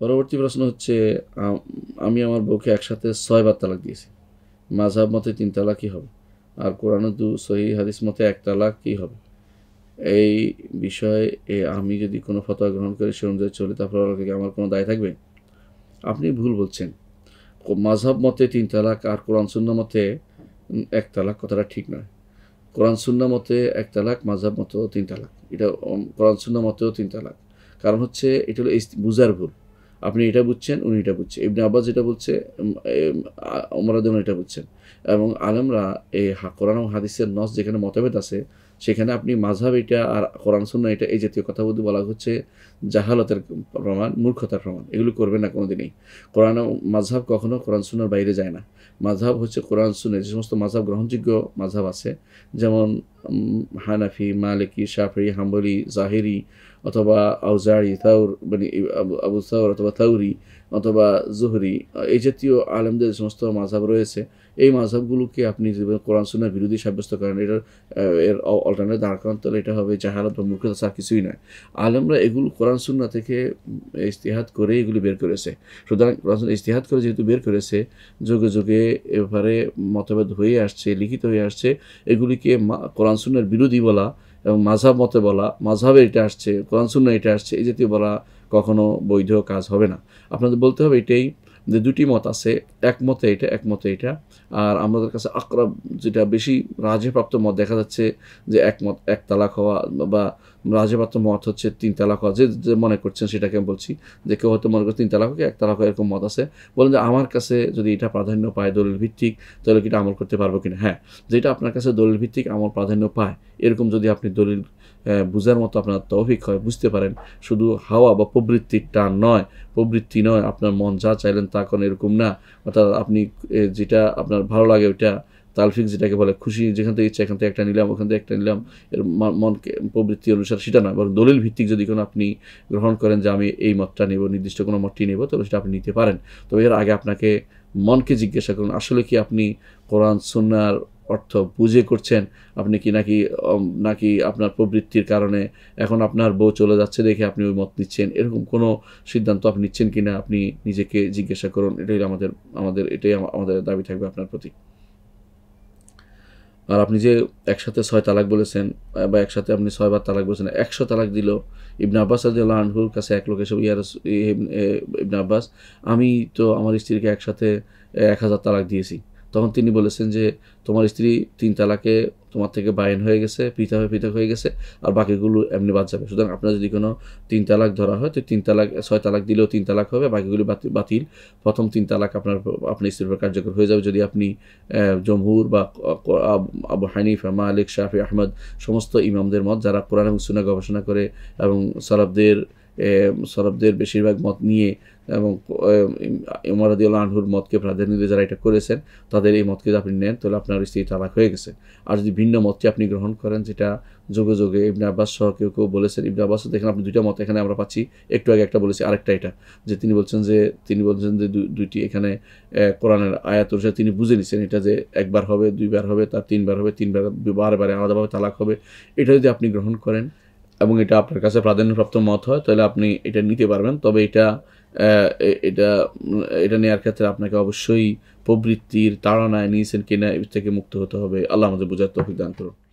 পরবর্তী প্রশ্ন হচ্ছে আমি আমার বউকে একসাথে ছয়বার তালাক দিয়েছি মাঝহাব মতে তিন তালাকই হবে আর কোরআন দু সহি হাদিস মতে এক তালাক কী হবে এই বিষয়ে আমি যদি কোনো ফতোয়া গ্রহণ করি সে অনুযায়ী চলি কি আমার কোনো দায় থাকবে আপনি ভুল বলছেন মাঝহাব মতে তিন তালাক আর কোরআন শূন্য মতে এক তালাক কথাটা ঠিক নয় কোরআন শূন্য মতে এক তালাক মাঝহাব মতেও তিন তালাক এটা কোরআন শূন্য মতেও তিন তালাক কারণ হচ্ছে এটা হলো বুঝার ভুল আপনি এটা বুঝছেন উনি এটা বুঝছে ইবনে আব্বাস যেটা বলছে অমরাদ এটা বুঝছেন এবং আলমরা এই কোরআন হাদিসের নস যেখানে মতভেদ আছে সেখানে আপনি মাঝহাব এটা আর কোরআন সুন্না এটা এই জাতীয় কথা বলতে বলা হচ্ছে জাহালতের প্রমাণ মূর্খতার প্রমাণ এগুলো করবে না কোনো দিনই কোরআন মাঝহাব কখনও কোরআন সুন্নার বাইরে যায় না মাঝহাব হচ্ছে কোরআন সুন্না যে সমস্ত মাঝহাব গ্রহণযোগ্য মাঝহাব আছে যেমন হানাফি মালিকি শাফরি হাম্বলি জাহেরি অথবা আউজারি তাউর মানে আবু তাউর অথবা তাউরি অথবা জুহরি এই জাতীয় আলেমদের সমস্ত মাঝাব রয়েছে এই মাঝাবগুলোকে আপনি কোরআন সুনার বিরোধী সাব্যস্ত করেন এটার এর অল্টারনেট দাঁড় করান তাহলে এটা হবে জাহালত বা মূর্খতা ছাড়া কিছুই নয় আলেমরা এগুলো কোরআন সুন্না থেকে ইস্তেহাত করে এগুলি বের করেছে সুতরাং কোরআন ইস্তেহাত করে যেহেতু বের করেছে যুগে যুগে এবারে মতভেদ হয়ে আসছে লিখিত হয়ে আসছে এগুলিকে মা কোরআন সুন্নার বিরোধী বলা এবং মাঝাব মতে বলা মাঝাবে এটা আসছে কোরআন সুন্না এটা আসছে এই জাতীয় বলা কখনো বৈধ কাজ হবে না আপনাদের বলতে হবে এটাই যে দুটি মত আছে একমতে এটা একমতে এটা আর আমাদের কাছে আকরাব যেটা বেশি রাজেপ্রাপ্ত মত দেখা যাচ্ছে যে একমত এক তালাক হওয়া বা রাজেপ্রাপ্ত মত হচ্ছে তিন তালাক হওয়া যে যে মনে করছেন সেটাকে আমি বলছি যে কেউ হয়তো মনে করছে তিন তালাক হোক এক তালাক এরকম মত আছে বলেন যে আমার কাছে যদি এটা প্রাধান্য পায় দলিল ভিত্তিক তাহলে কি এটা আমল করতে পারবো কিনা হ্যাঁ যেটা আপনার কাছে দলিল ভিত্তিক আমল প্রাধান্য পায় এরকম যদি আপনি দলিল বোঝার মতো আপনার তৌফিক হয় বুঝতে পারেন শুধু হাওয়া বা প্রবৃত্তির টান নয় প্রবৃত্তি নয় আপনার মন যা চাইলেন তা কোনো এরকম না অর্থাৎ আপনি যেটা আপনার ভালো লাগে ওইটা তালফিক যেটাকে বলে খুশি যেখান থেকে ইচ্ছা এখান থেকে একটা নিলাম ওখান থেকে একটা নিলাম এর মনকে প্রবৃত্তি অনুসার সেটা নয় বরং দলিল ভিত্তিক যদি কোনো আপনি গ্রহণ করেন যে আমি এই মতটা নেব নির্দিষ্ট কোনো মতটি নেব তাহলে সেটা আপনি নিতে পারেন তবে এর আগে আপনাকে মনকে জিজ্ঞাসা করুন আসলে কি আপনি কোরআন সুন্নার অর্থ বুঝে করছেন আপনি কি নাকি নাকি আপনার প্রবৃত্তির কারণে এখন আপনার বউ চলে যাচ্ছে দেখে আপনি ওই মত নিচ্ছেন এরকম কোনো সিদ্ধান্ত আপনি নিচ্ছেন কি না আপনি নিজেকে জিজ্ঞাসা করুন এটাই আমাদের আমাদের এটাই আমাদের দাবি থাকবে আপনার প্রতি আর আপনি যে একসাথে ছয় তালাক বলেছেন বা একসাথে আপনি ছয়বার তালাক বলেছেন একশো তালাক দিল ইবন আব্বাস আল্লাহ আনহুর কাছে এক লোক এসব ইয়ার ইবন আব্বাস আমি তো আমার স্ত্রীকে একসাথে এক হাজার তালাক দিয়েছি তখন তিনি বলেছেন যে তোমার স্ত্রী তিন তালাকে তোমার থেকে বায়ন হয়ে গেছে পৃথক হয়ে পৃথক হয়ে গেছে আর বাকিগুলো এমনি বাদ যাবে সুতরাং আপনার যদি কোনো তিন তালাক ধরা হয় তো তিন তালাক ছয় তালাক দিলেও তিন তালাক হবে বাকিগুলি বাতিল প্রথম তিন তালাক আপনার আপনার স্ত্রীর উপর কার্যকর হয়ে যাবে যদি আপনি জমহুর বা আবু হানিফ মালিক শাফি আহমদ সমস্ত ইমামদের মত যারা কোরআন এবং সুনা গবেষণা করে এবং সরাবদের সরবদের বেশিরভাগ মত নিয়ে এবং ইমারাদিউল আনহুর মতকে প্রাধান্য দিয়ে যারা এটা করেছেন তাদের এই মতকে আপনি নেন তাহলে আপনার স্ত্রী তালাক হয়ে গেছে আর যদি ভিন্ন মতটি আপনি গ্রহণ করেন যেটা যোগে যোগে ইবনে আব্বাস সহ কেউ কেউ বলেছেন ইবনে আব্বাস দেখেন আপনি দুইটা মত এখানে আমরা পাচ্ছি একটু আগে একটা বলেছি আরেকটা এটা যে তিনি বলছেন যে তিনি বলছেন যে দুইটি এখানে কোরআনের আয়াত অনুসারে তিনি বুঝে নিছেন এটা যে একবার হবে দুইবার হবে তার তিনবার হবে তিনবার বারে বারে আলাদাভাবে তালাক হবে এটা যদি আপনি গ্রহণ করেন এবং এটা আপনার কাছে প্রাধান্যপ্রাপ্ত মত হয় তাহলে আপনি এটা নিতে পারবেন তবে এটা এটা এটা নেওয়ার ক্ষেত্রে আপনাকে অবশ্যই প্রবৃত্তির তাড়নায় নিয়েছেন কিনা এর থেকে মুক্ত হতে হবে আল্লাহ আমাদের বোঝার তফিক দান করুন